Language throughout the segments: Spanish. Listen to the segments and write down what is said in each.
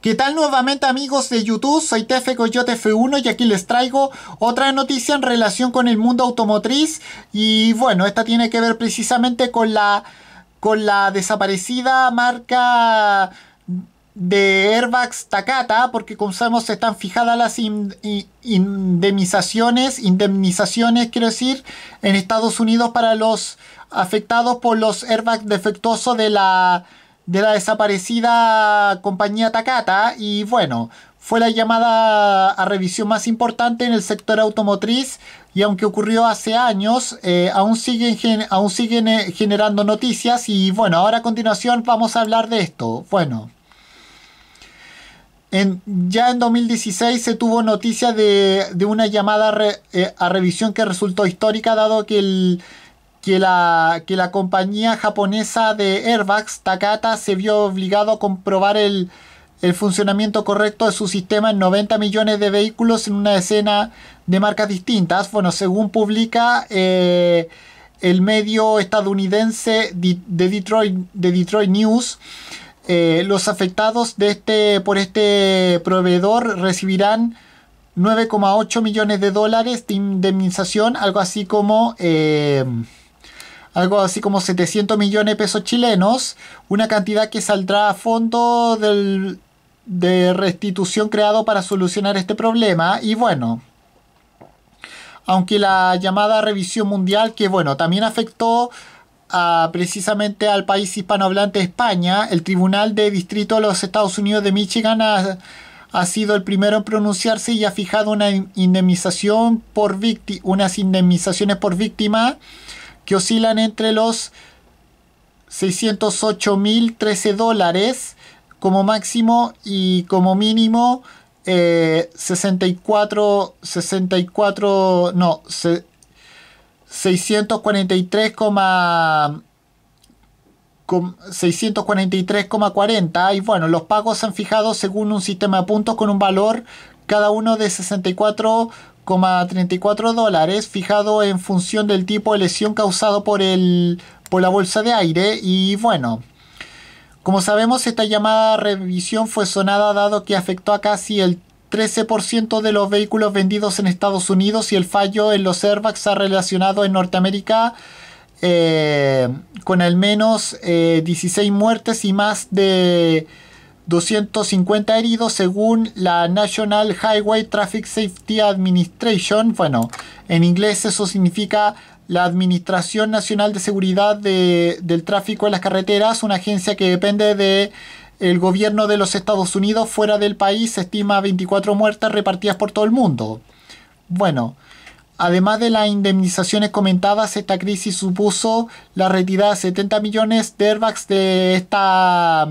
¿Qué tal nuevamente amigos de YouTube? Soy TF F1 y aquí les traigo otra noticia en relación con el mundo automotriz y bueno, esta tiene que ver precisamente con la con la desaparecida marca de airbags Takata, porque como sabemos están fijadas las indemnizaciones, indemnizaciones quiero decir, en Estados Unidos para los afectados por los airbags defectuosos de la de la desaparecida compañía Takata y bueno, fue la llamada a revisión más importante en el sector automotriz y aunque ocurrió hace años, eh, aún siguen, aún eh, generando noticias y bueno, ahora a continuación vamos a hablar de esto. Bueno. En, ya en 2016 se tuvo noticia de, una llamada eh, a revisión que resultó histórica dado que el, que la, que la compañía japonesa de airbags, Takata, se vio obligado a comprobar el, funcionamiento correcto de su sistema en 90 millones de vehículos en una decena de marcas distintas. Bueno, según publica eh, el medio estadounidense de Detroit, de Detroit News, eh, los afectados de este, por este proveedor recibirán 9,8 millones de dólares de indemnización, algo así como... Eh, algo así como 700 millones de pesos chilenos, una cantidad que saldrá a fondo de restitución creado para solucionar este problema. Y bueno, aunque la llamada revisión mundial, que bueno, también afectó a, precisamente al país hispanohablante España, el Tribunal de Distrito de los Estados Unidos de Michigan ha, sido el primero en pronunciarse y ha fijado una indemnización por unas indemnizaciones por víctima que oscilan entre los 608.013 dólares como máximo y como mínimo 64, eh, 64, no, 643,40 y bueno, los pagos se han fijado según un sistema de puntos con un valor cada uno de 64 34 dólares fijado en función del tipo de lesión causado por, el, por la bolsa de aire y bueno, como sabemos esta llamada revisión fue sonada dado que afectó a casi el 13% de los vehículos vendidos en Estados Unidos y el fallo en los airbags ha relacionado en Norteamérica eh, con al menos 16 eh, muertes y más de 250 heridos según la National Highway Traffic Safety Administration. Bueno, en inglés eso significa la Administración Nacional de Seguridad del Tráfico en las Carreteras, una agencia que depende de el gobierno de los Estados Unidos fuera del país estima 24 muertes repartidas por todo el mundo. Bueno, además de las indemnizaciones comentadas, esta crisis supuso la retirada de 70 millones de airbags de esta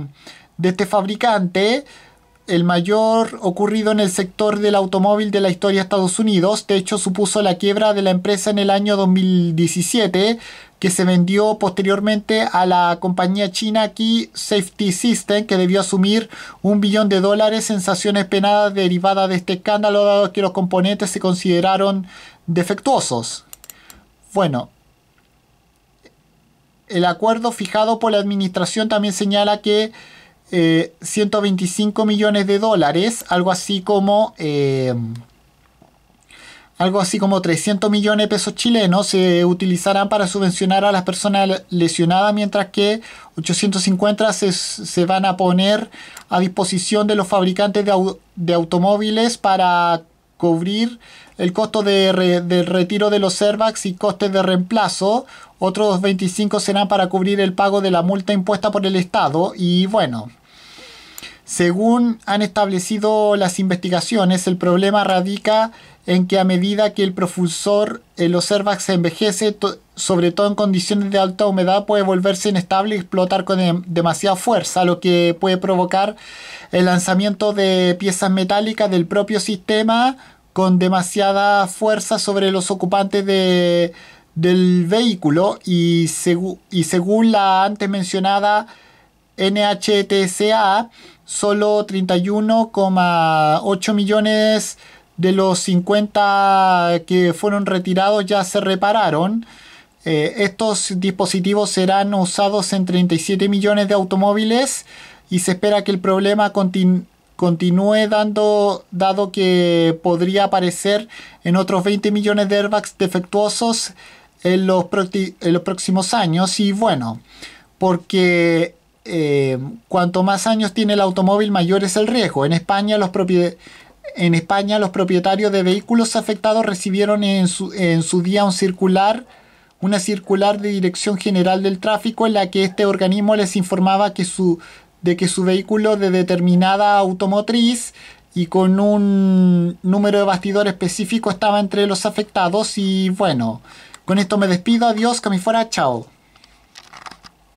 de este fabricante, el mayor ocurrido en el sector del automóvil de la historia de Estados Unidos. De hecho, supuso la quiebra de la empresa en el año 2017, que se vendió posteriormente a la compañía china Key Safety System, que debió asumir un billón de dólares en sanciones penadas derivadas de este escándalo, dado que los componentes se consideraron defectuosos. Bueno, el acuerdo fijado por la administración también señala que 125 eh, millones de dólares, algo así como... Eh, algo así como 300 millones de pesos chilenos se utilizarán para subvencionar a las personas lesionadas, mientras que 850 se, van a poner a disposición de los fabricantes de, automóviles para cubrir el costo del retiro de los airbags y costes de reemplazo. Otros 25 serán para cubrir el pago de la multa impuesta por el Estado. Y bueno, según han establecido las investigaciones, el problema radica en que a medida que el propulsor, el Ocervax, se envejece, sobre todo en condiciones de alta humedad, puede volverse inestable y explotar con demasiada fuerza, lo que puede provocar el lanzamiento de piezas metálicas del propio sistema con demasiada fuerza sobre los ocupantes de del vehículo y, y según la antes mencionada NHTSA solo 31,8 millones de los 50 que fueron retirados ya se repararon. Eh, estos dispositivos serán usados en 37 millones de automóviles y se espera que el problema continúe dando, dado que podría aparecer en otros 20 millones de airbags defectuosos en los próximos años. Y bueno, porque eh, cuanto más años tiene el automóvil, mayor es el riesgo. En España, los en España, los propietarios de vehículos afectados recibieron en su, día un circular, una circular de Dirección General del Tráfico en la que este organismo les informaba que su, de que su vehículo de determinada automotriz y con un número de bastidor específico estaba entre los afectados y bueno, con esto me despido, adiós, que fuera, chao.